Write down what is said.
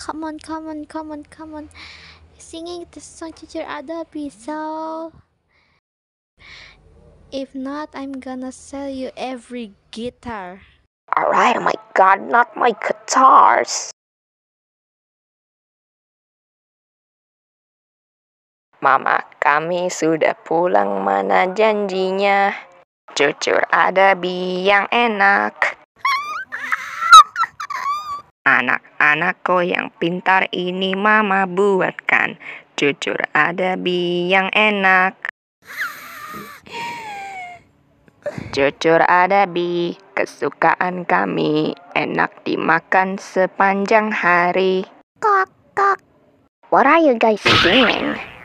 come on come on come on come on singing the song your ada pisau if not i'm gonna sell you every guitar alright oh my god not my guitars Mama kami sudah pulang mana janjinya Cucur ada bi yang enak Anak Anakku yang pintar ini mama buatkan Jujur ada bi yang enak Jujur ada bi kesukaan kami Enak dimakan sepanjang hari Kok kok What are you guys doing?